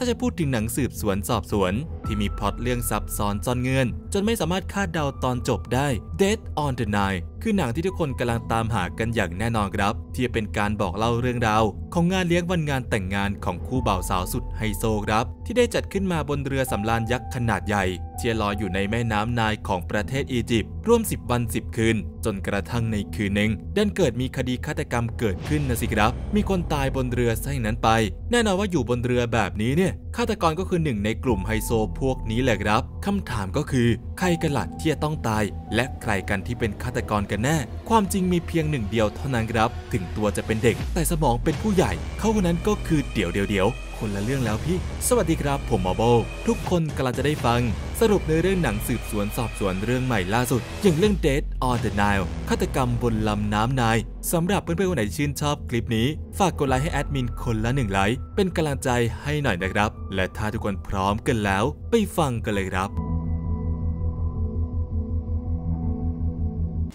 ถ้าจะพูดถึงหนังสืบสวนสอบสวนที่มีพล็อตเรื่องซับซ้อนจอนเงิน จนไม่สามารถคาดเดาตอนจบได้ Dead on the Nile คือหนังที่ทุกคนกำลังตามหากันอย่างแน่นอนครับที่เป็นการบอกเล่าเรื่องราว ของงานเลี้ยงวันงานแต่งงานของคู่บ่าวสาวสุดไฮโซครับ ที่ได้จัดขึ้นมาบนเรือสำราญยักษ์ขนาดใหญ่ที่ลอยอยู่ในแม่น้ำนายของประเทศอียิปต์ร่วม 10 วัน 10 คืน จนกระทั่งในคืนหนึ่งดันเกิดมีคดีฆาตกรรมเกิดขึ้นนะสิครับ มีคนตายบนเรือไส้นั้นไป แน่นอนว่าอยู่บนเรือแบบนี้เนี่ยฆาตกรก็คือหนึ่งในกลุ่มไฮโซพวกนี้แหละครับคำถามก็คือใครกันหลักที่จะต้องตาย และใครกันที่เป็นฆาตกรกันแน่ความจริงมีเพียงหนึ่งเดียวเท่านั้นครับ ถึงตัวจะเป็นเด็ก แต่สมองเป็นผู้ใหญ่ เขาคนนั้นก็คือเดี๋ยวเดี๋ยวเดียวคนละเรื่องแล้วพี่ สวัสดีครับ ผมหมอโบ ทุกคนกำลังจะได้ฟัง สรุปในเรื่องหนังสืบสวนสอบสวนเรื่องใหม่ล่าสุด อย่างเรื่อง Dead on the Nile ฆาตกรรมบนลำน้ำนายสำหรับเพื่อนๆคนไหนชื่นชอบคลิปนี้ฝากกดไลค์ให้แอดมินคนละหนึ่งไลค์เป็นกำลังใจให้หน่อยนะครับและถ้าทุกคนพร้อมกันแล้วไปฟังกันเลยครับ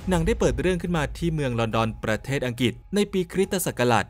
หนังได้เปิดเรื่องขึ้นมาที่เมืองลอนดอนประเทศอังกฤษ ในปีคริสตศักราช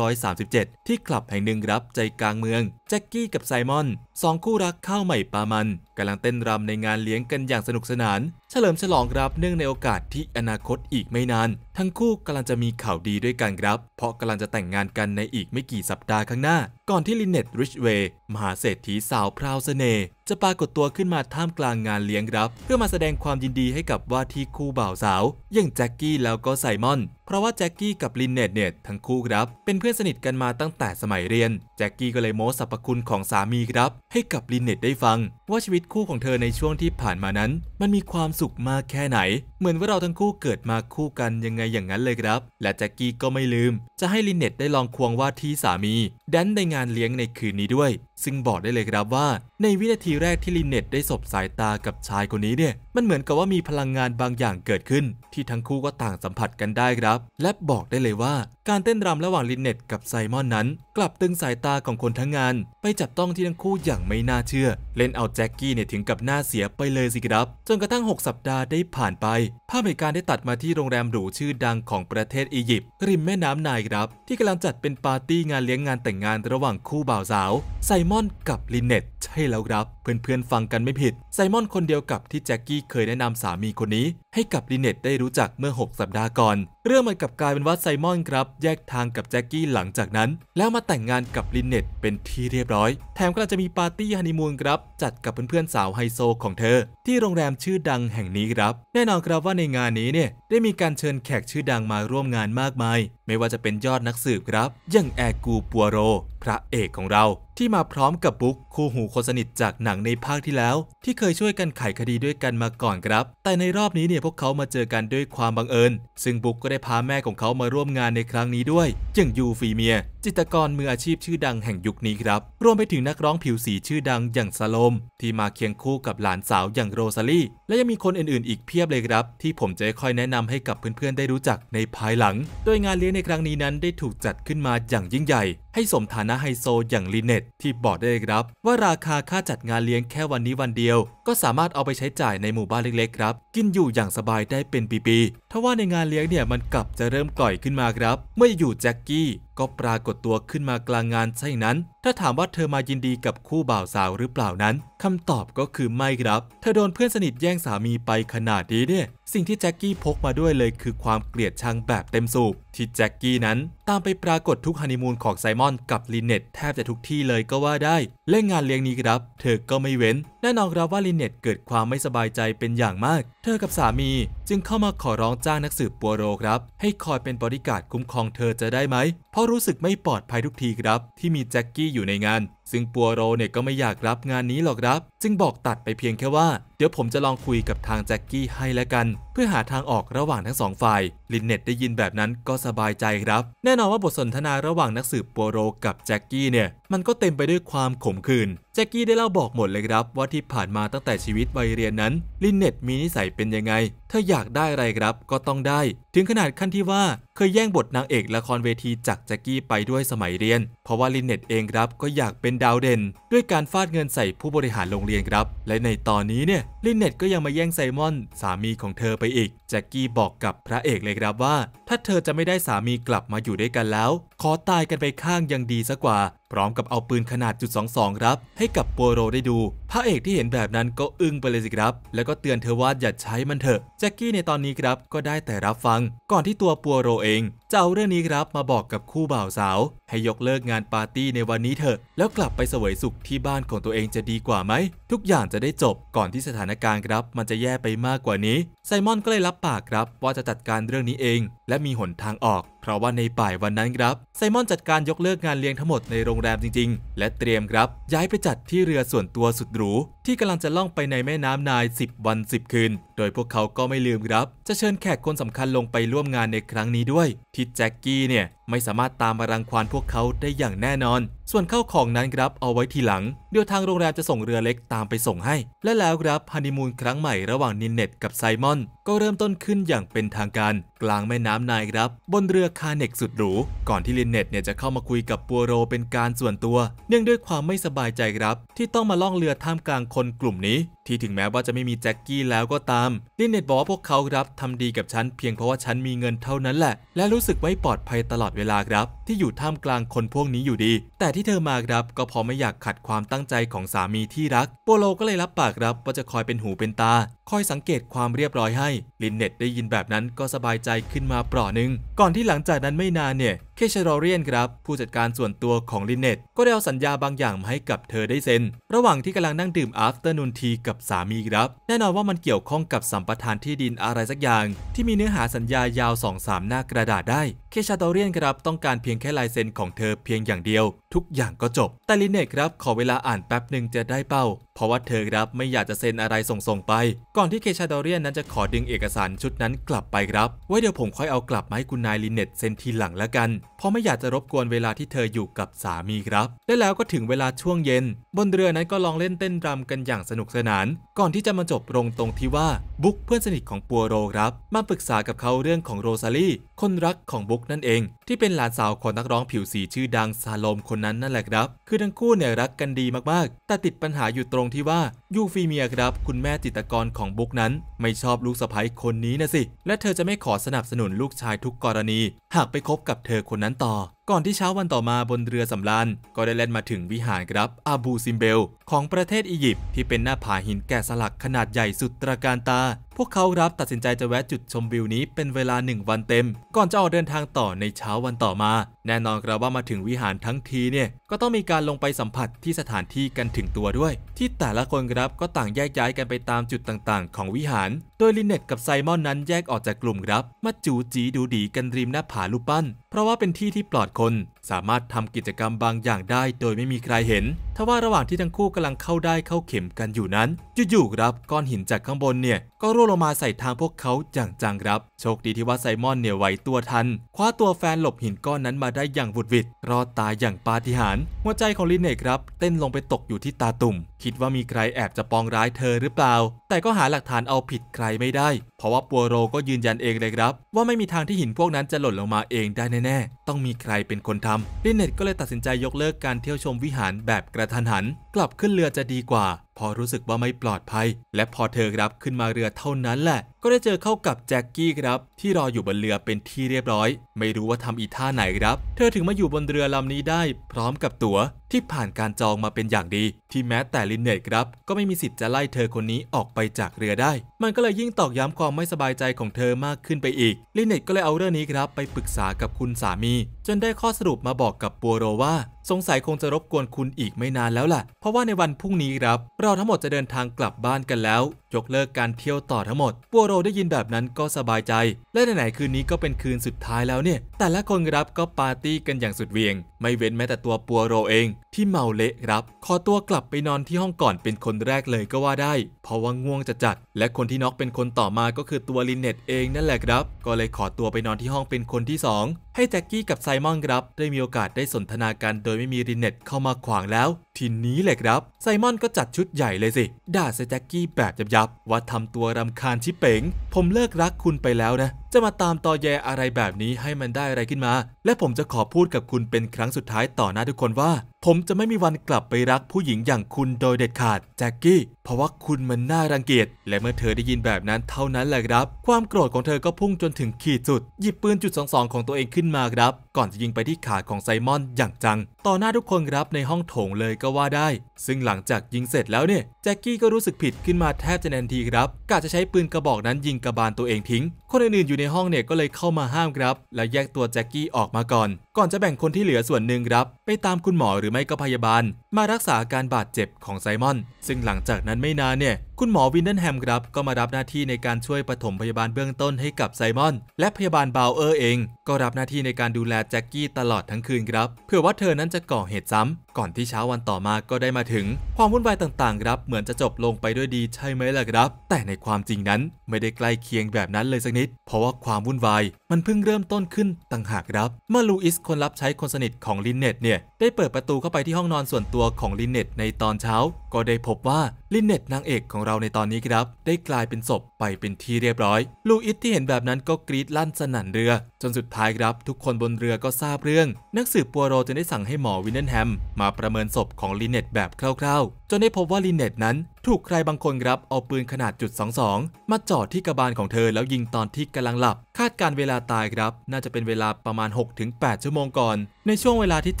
1937 ที่คลับแห่งหนึ่งรับใจกลางเมือง แจ็คกี้กับไซมอนสองคู่รักข้าวใหม่ปลามันกำลังเต้นรำในงานเลี้ยงกันอย่างสนุกสนาน เฉลิมฉลองรับเนื่องในโอกาสที่อนาคตอีกไม่นาน ทั้งคู่กำลังจะมีข่าวดีด้วยกันครับ เพราะกำลังจะแต่งงานกันในอีกไม่กี่สัปดาห์ข้างหน้า ก่อนที่ลินเน็ตริชเวย์มหาเศรษฐีสาวพราวเสน่ห์จะปรากฏตัวขึ้นมาท่ามกลางงานเลี้ยงครับ เพื่อมาแสดงความยินดีให้กับว่าที่คู่บ่าวสาว อย่างแจ็คกกี้แล้วก็ไซมอนเพราะว่าแจ็คกี้กับลินเนตเนี่ย ทั้งคู่ครับเป็นเพื่อนสนิทกันมาตั้งแต่สมัยเรียน แจ็คกี้ก็เลยโม้สรรพคุณของสามีครับ ให้กับลินเนตได้ฟัง ว่าชีวิตคู่ของเธอในช่วงที่ผ่านมานั้น มันมีความสุขมากแค่ไหนเหมือนว่าเราทั้งคู่เกิดมาคู่กันยังไงอย่างนั้นเลยครับ และแจ็กกี้ก็ไม่ลืม จะให้ลินเน็ตได้ลองควงว่าที่สามีดันในงานเลี้ยงในคืนนี้ด้วย ซึ่งบอกได้เลยครับว่า ในวินาทีแรกที่ลินเน็ตได้สบสายตากับชายคนนี้เนี่ย มันเหมือนกับว่ามีพลังงานบางอย่างเกิดขึ้น ที่ทั้งคู่ก็ต่างสัมผัสกันได้ครับ และบอกได้เลยว่า การเต้นรำระหว่างลินเน็ตกับไซมอนนั้น กลับตึงสายตาของคนทั้งงาน ไปจับต้องที่ทั้งคู่อย่างไม่น่าเชื่อ เล่นเอาแจ็กกี้เนี่ยถึงกับหน้าเสียไปเลยสิครับจนกระทั่ง6 สัปดาห์ได้ผ่านไปภาพเหตุการณ์ได้ตัดมาที่โรงแรมหรูชื่อดังของประเทศอียิปต์ริมแม่น้ำไนครับ ที่กำลังจัดเป็นปาร์ตี้งานเลี้ยงงานแต่งงานระหว่างคู่บ่าวสาว ไซมอนกับลินเนตใช่แล้วครับเพื่อนๆ ฟังกันไม่ผิด ไซมอนคนเดียวกับที่แจ็คกี้เคยแนะนำสามีคนนี้ให้กับลินเนตได้รู้จักเมื่อ 6 สัปดาห์ก่อน เรื่องมันกลับกลายเป็นว่าไซมอนครับ แยกทางกับแจ็คกี้หลังจากนั้น แล้วมาแต่งงานกับลินเนตเป็นที่เรียบร้อย แถมก็จะมีปาร์ตี้ฮันนีมูนครับจัดกับเพื่อนๆ สาวไฮโซของเธอ ที่โรงแรมชื่อดังแห่งนี้ครับ แน่นอนครับว่าในงานนี้เนี่ยได้มีการเชิญแขกชื่อดังมาร่วมงานมากมาย ไม่ว่าจะเป็นยอดนักสืบครับอย่างแอกูปัวโรพระเอกของเรา ที่มาพร้อมกับบุ๊กคู่หูคนสนิทจากหนังในภาคที่แล้ว ที่เคยช่วยกันไขคดีด้วยกันมาก่อนครับ แต่ในรอบนี้เนี่ยพวกเขามาเจอกันด้วยความบังเอิญ ซึ่งบุ๊กก็ได้พาแม่ของเขามาร่วมงานในครั้งนี้ด้วยอย่างยูฟีเมีย จิตกรมืออาชีพชื่อดังแห่งยุคนี้ครับ รวมไปถึงนักร้องผิวสีชื่อดังอย่างซาโลมที่มาเคียงคู่กับหลานสาวอย่างโรซาลีและยังมีคนอื่น ๆ อีกเพียบเลยครับ ที่ผมจะค่อยแนะนำให้กับเพื่อนๆได้รู้จักในภายหลัง โดยงานเลี้ยงในครั้งนี้นั้นได้ถูกจัดขึ้นมาอย่างยิ่งใหญ่ ให้สมฐานนะไฮโซอย่างลิเน็ตที่บอกได้ครับว่าราคาค่าจัดงานเลี้ยงแค่วันนี้วันเดียวก็สามารถเอาไปใช้จ่ายในหมู่บ้านเล็กๆครับ กินอยู่อย่างสบายได้เป็นปีๆทว่าในงานเลี้ยงเนี่ยมันกลับจะเริ่มก่อยขึ้นมาครับ เมื่ออยู่แจ็คกี้ก็ปรากฏตัวขึ้นมากลางงานใช่นั้น ถ้าถามว่าเธอมายินดีกับคู่บ่าวสาวหรือเปล่านั้น คำตอบก็คือไม่ครับ เธอโดนเพื่อนสนิทแย่งสามีไปขนาดนี้เนี่ยสิ่งที่แจ็คกี้พกมาด้วยเลยคือความเกลียดชังแบบเต็มสูบที่แจ็คกี้นั้นตามไปปรากฏทุกฮันนีมูนของไซมอนกับลินเน็ตแทบจะทุกที่เลยก็ว่าได้และงานเลี้ยงนี้ครับ เธอก็ไม่เว้น แน่นอนครับว่าลินเน็ตเกิดความไม่สบายใจเป็นอย่างมาก เธอกับสามี จึงเข้ามาขอร้องจ้างนักสืบปัวโรครับ ให้คอยเป็นบริการคุ้มครองเธอจะได้ไหม เพราะรู้สึกไม่ปลอดภัยทุกทีครับที่มีแจ็คกี้อยู่ในงานซึ่งปัวโรเนี่ยก็ไม่อยากรับงานนี้หรอกครับ จึงบอกตัดไปเพียงแค่ว่า เดี๋ยวผมจะลองคุยกับทางแจ็คกี้ให้แล้วกัน เพื่อหาทางออกระหว่างทั้งสองฝ่ายลินเน็ตได้ยินแบบนั้นก็สบายใจครับ แน่นอนว่าบทสนทนาระหว่างนักสืบปัวโรกับแจ็คกี้เนี่ย มันก็เต็มไปด้วยความขมขื่นจ็กกี้ได้เล่าบอกหมดเลยครับ ว่าที่ผ่านมาตั้งแต่ชีวิตวัยเรียนนั้น ลินเน็ตมีนิสัยเป็นยังไงเธออยากได้อะไรครับก็ต้องได้ ถึงขนาดขั้นที่ว่าเคยแย่งบทนางเอกละครเวทีจากแจ็กกี้ไปด้วยสมัยเรียน เพราะว่าลินเน็ตเองครับก็อยากเป็นดาวเด่น ด้วยการฟาดเงินใส่ผู้บริหารโรงเรียนครับ และในตอนนี้เนี่ยลินเน็ตก็ยังมาแย่งไซมอน สามีของเธอไปอีกแจ็กกี้บอกกับพระเอกเลยครับว่าถ้าเธอจะไม่ได้สามีกลับมาอยู่ด้วยกันแล้ว ขอตายกันไปข้างยังดีซะกว่าพร้อมกับเอาปืนขนาดจุดสององครับ ให้กับโปโรได้ดู พระเอกที่เห็นแบบนั้นก็อึ้งไปเลยสิครับ แล้วก็เตือนเธอว่าอย่าใช้มันเถอะ แจ็คกี้ในตอนนี้ครับก็ได้แต่รับฟัง ก่อนที่ตัวปัวโรเองจะเอาเรื่องนี้ครับมาบอกกับคู่บ่าวสาว ให้ยกเลิกงานปาร์ตี้ในวันนี้เถอะ แล้วกลับไปเสวยสุขที่บ้านของตัวเองจะดีกว่าไหม ทุกอย่างจะได้จบก่อนที่สถานการณ์ครับมันจะแย่ไปมากกว่านี้ ไซมอนก็เลยรับปากครับว่าจะจัดการเรื่องนี้เอง และมีหนทางออกพราะว่าในป่ายวันนั้นครับ ไซมอนจัดการยกเลิกงานเลี้ยงทั้งหมดในโรงแรมจริงๆ และเตรียมครับ ย้ายไปจัดที่เรือส่วนตัวสุดหรู ที่กำลังจะล่องไปในแม่น้ำนาย 10 วัน 10 คืน โดยพวกเขาก็ไม่ลืมครับ จะเชิญแขกคนสำคัญลงไปร่วมงานในครั้งนี้ด้วย ที่แจ็คกี้เนี่ยไม่สามารถตามมารังควานพวกเขาได้อย่างแน่นอนส่วนเข้าของนั้นครับเอาไว้ทีหลัง เดี๋ยวทางโรงแรมจะส่งเรือเล็กตามไปส่งให้ และแล้วครับฮันนีมูนครั้งใหม่ระหว่างนินเน็ตกับไซมอน ก็เริ่มต้นขึ้นอย่างเป็นทางการ กลางแม่น้ำนายครับบนเรือคาเน็กสุดหรู ก่อนที่ลินเน็ตเนี่ยจะเข้ามาคุยกับปัวโรเป็นการส่วนตัว เนื่องด้วยความไม่สบายใจครับ ที่ต้องมาล่องเรือท่ามกลางคนกลุ่มนี้ที่ถึงแม้ว่าจะไม่มีแจ็คกี้แล้วก็ตามลินเนตบอกว่าพวกเขาครับทำดีกับฉันเพียงเพราะว่าฉันมีเงินเท่านั้นแหละ และรู้สึกไม่ปลอดภัยตลอดเวลาครับ ที่อยู่ท่ามกลางคนพวกนี้อยู่ดี แต่ที่เธอมาครับก็เพราะไม่อยากขัดความตั้งใจของสามีที่รักโปโลก็เลยรับปากครับว่าจะคอยเป็นหูเป็นตาคอยสังเกตความเรียบร้อยให้ลินเน็ต ได้ยินแบบนั้นก็สบายใจขึ้นมาปลอะหนึ่งก่อนที่หลังจากนั้นไม่นานเนี่ย เคชรอเรียนครับ ผู้จัดการส่วนตัวของลินเน็ต ก็ได้เอาสัญญาบางอย่างมาให้กับเธอได้เซ็นระหว่างที่กำลังนั่งดื่มอัฟเตอร์นูนทีกับสามีครับแน่นอนว่ามันเกี่ยวข้องกับสัมปทานที่ดินอะไรสักอย่าง ที่มีเนื้อหาสัญญายาว 2-3 หน้ากระดาษได้ เคชาตอเรียนครับต้องการเพียงแค่ลายเซ็นของเธอเพียงอย่างเดียวทุกอย่างก็จบ แต่ลินเนกครับ ขอเวลาอ่านแป๊บหนึ่งจะได้เป้า เพราะว่าเธอครับไม่อยากจะเซ็นอะไรส่งๆไป ก่อนที่เคชาดอรียนนั้นจะขอดึงเอกสารชุดนั้นกลับไปครับ ไว้เดี๋ยวผมค่อยเอากลับมาให้คุณนายลินเนตเซ็นทีหลังแล้วกัน เพราะไม่อยากจะรบกวนเวลาที่เธออยู่กับสามีครับและแล้วก็ถึงเวลาช่วงเย็น บนเรือนั้นก็ลองเล่นเต้นรำกันอย่างสนุกสนาน ก่อนที่จะมาจบลงตรงที่ว่าบุ๊กเพื่อนสนิทของปัวโรครับมาปรึกษากับเขาเรื่องของโรซาลีคนรักของบุ๊กนั่นเอง ที่เป็นหลานสาวของนักร้องผิวสีชื่อดังซาโลมคนนนั้นนั่นแหละครับ คือทั้งคู่เนี่ยรักกันดีมากๆ แต่ติดปัญหาอยู่ตรงที่ว่ายูฟีเมียครับคุณแม่จิตกรของบุ๊กนั้นไม่ชอบลูกสะใภ้คนนี้นะสิ และเธอจะไม่ขอสนับสนุนลูกชายทุกกรณี หากไปคบกับเธอคนนั้นต่อก่อนที่เช้าวันต่อมาบนเรือสำราญก็ได้แล่นมาถึงวิหารครับอาบูซิมเบล ของประเทศอียิปต์ที่เป็นหน้าผาหินแกะสลักขนาดใหญ่สุดตระการตา พวกเขารับตัดสินใจจะแวะจุดชมวิวนี้เป็นเวลาหนึ่งวันเต็ม ก่อนจะออกเดินทางต่อในเช้าวันต่อมาแน่นอนครับว่ามาถึงวิหารทั้งทีเนี่ย ก็ต้องมีการลงไปสัมผัสที่สถานที่กันถึงตัวด้วย ที่แต่ละคนครับก็ต่างแยกย้ายกันไปตามจุดต่างๆ ของวิหารโดยลินเนตกับไซมอนนั้นแยกออกจากกลุ่มครับมาจูจีดูดีกันริมหน้าผาลูกปั้น เพราะว่าเป็นที่ที่ปลอดคน สามารถทำกิจกรรมบางอย่างได้โดยไม่มีใครเห็นทว่าระหว่างที่ทั้งคู่กำลังเข้าได้เข้าเข็มกันอยู่นั้นจู่ๆครับก้อนหินจากข้างบนเนี่ย ก็ร่วงลงมาใส่ทางพวกเขาอย่างจังครับ โชคดีที่ว่าไซมอนเนี่ยไหวตัวทันคว้าตัวแฟนหลบหินก้อนนั้นมาได้อย่างวุดวิดรอดตายอย่างปาฏิหาริย์หัวใจของลินเนตครับ เต้นลงไปตกอยู่ที่ตาตุ่ม คิดว่ามีใครแอบจะปองร้ายเธอหรือเปล่า แต่ก็หาหลักฐานเอาผิดใครไม่ได้ เพราะว่าปัวโรก็ยืนยันเองเลยครับ ว่าไม่มีทางที่หินพวกนั้นจะหล่นลงมาเองได้แน่ๆ ต้องมีใครเป็นคนทำลินเน็ตก็เลยตัดสินใจยกเลิกการเที่ยวชมวิหารแบบกระทันหัน กลับขึ้นเรือจะดีกว่าพอรู้สึกว่าไม่ปลอดภัย และพอเธอครับขึ้นมาเรือเท่านั้นแหละ ก็ได้เจอเข้ากับแจ็คกี้ครับ ที่รออยู่บนเรือเป็นที่เรียบร้อย ไม่รู้ว่าทำอีท่าไหนครับ เธอถึงมาอยู่บนเรือลำนี้ได้ พร้อมกับตั๋วที่ผ่านการจองมาเป็นอย่างดี ที่แม้แต่ลินเนตครับก็ไม่มีสิทธิ์จะไล่เธอคนนี้ออกไปจากเรือได้ มันก็เลยยิ่งตอกย้ำความไม่สบายใจของเธอมากขึ้นไปอีกลินเนตก็เลยเอาเรื่องนี้ครับ ไปปรึกษากับคุณสามี จนได้ข้อสรุปมาบอกกับปัวโรว่าสงสัยคงจะรบกวนคุณอีกไม่นานแล้วล่ะ เพราะว่าในวันพรุ่งนี้ครับ เราทั้งหมดจะเดินทางกลับบ้านกันแล้วยกเลิกการเที่ยวต่อทั้งหมด ปัวโรได้ยินแบบนั้นก็สบายใจ และไหนๆคืนนี้ก็เป็นคืนสุดท้ายแล้วเนี่ย แต่ละคนครับก็ปาร์ตี้กันอย่างสุดเวียง ไม่เว้นแม้แต่ตัวปัวโรเองที่เมาเละครับ ขอตัวกลับไปนอนที่ห้องก่อนเป็นคนแรกเลยก็ว่าได้เพราะว่าง่วงจะจัดและคนที่น็อกเป็นคนต่อมาก็คือตัวลินเน็ตเองนั่นแหละครับ ก็เลยขอตัวไปนอนที่ห้องเป็นคนที่ 2ให้แจ็กกี้กับไซมอนครับได้มีโอกาสได้สนทนากัน โดยไม่มีรินเน็ตเข้ามาขวางแล้วทีนี้เลยครับไซมอนก็จัดชุดใหญ่เลยสิ ด่าสแจ็กกี้แบบยับๆว่าทำตัวรำคาญชิเป๋ง ผมเลิกรักคุณไปแล้วนะ จะมาตามตอแยอะไรแบบนี้ให้มันได้อะไรขึ้นมา และผมจะขอพูดกับคุณเป็นครั้งสุดท้ายต่อหน้าทุกคนว่า ผมจะไม่มีวันกลับไปรักผู้หญิงอย่างคุณโดยเด็ดขาดแจ็กกี้ เพราะว่าคุณมันน่ารังเกียจและเมื่อเธอได้ยินแบบนั้นเท่านั้นแหละครับ ความโกรธของเธอก็พุ่งจนถึงขีดสุดหยิบปืนจุดสองสองของตัวเองขึ้นมาครับก่อนจะยิงไปที่ขาของไซมอนอย่างจัง ต่อหน้าทุกคนครับในห้องโถงเลยก็ว่าได้ ซึ่งหลังจากยิงเสร็จแล้วเนี่ยจ็คกี้ ก็รู้สึกผิดขึ้นมาแทบจะแนนทีครับกาจะใช้ปืนกระบอกนั้นยิงกระบาลตัวเองทิ้ง คนอื่นๆอยู่ในห้องเนี่ยก็เลยเข้ามาห้ามครับ และแยกตัวแจ็คกี้ออกมาก่อนก่อนจะแบ่งคนที่เหลือส่วนหนึ่งครับ ไปตามคุณหมอหรือไม่ก็พยาบาล มารักษาการบาดเจ็บของไซมอนซึ่งหลังจากนั้นไม่นานเนี่ย คุณหมอวินเดนแฮมครับก็มารับหน้าที่ในการช่วยปฐมพยาบาลเบื้องต้นให้กับไซมอน และพยาบาลบาวเออร์เอง ก็รับหน้าที่ในการดูแลแจ็คกี้ตลอดทั้งคืนครับเผื่อว่าเธอนั้นจะก่อเหตุซ้ำก่อนที่เช้าวันต่อมาก็ได้มาถึง ความวุ่นวายต่างๆครับเหมืมือนจะจบลงไปด้วยดีใช่ไหมล่ะครับ แต่ในความจริงนั้นไม่ได้ใกล้เคียงแบบนั้นเลยสักนิด เพราะว่าความวุ่นวายมันเพิ่งเริ่มต้นขึ้นต่างหากครับเมื่อลูอิสคนรับใช้คนสนิทของลินเนตเนี่ยได้เปิดประตูเข้าไปที่ห้องนอนส่วนตัวของลินเนตในตอนเช้า ก็ได้พบว่าลินเนตนางเอกของเราในตอนนี้ครับ ได้กลายเป็นศพไปเป็นที่เรียบร้อย ลูอิสที่เห็นแบบนั้นก็กรีดลั่นสนั่นเรือ จนสุดท้ายครับ ทุกคนบนเรือก็ทราบเรื่องนักสืบปัวโรจึงได้สั่งให้หมอวินเนนแฮมมาประเมินศพของลินเนตแบบคร่าว ๆจนได้พบว่าลินเนตนั้นถูกใครบางคนครับเอาปืนขนาดจุด22มาจอดที่กระบาลของเธอแล้วยิงตอนที่กำลังหลับ คาดการเวลาตายครับ น่าจะเป็นเวลาประมาณ 6-8ชั่วโมงก่อนในช่วงเวลาที่แ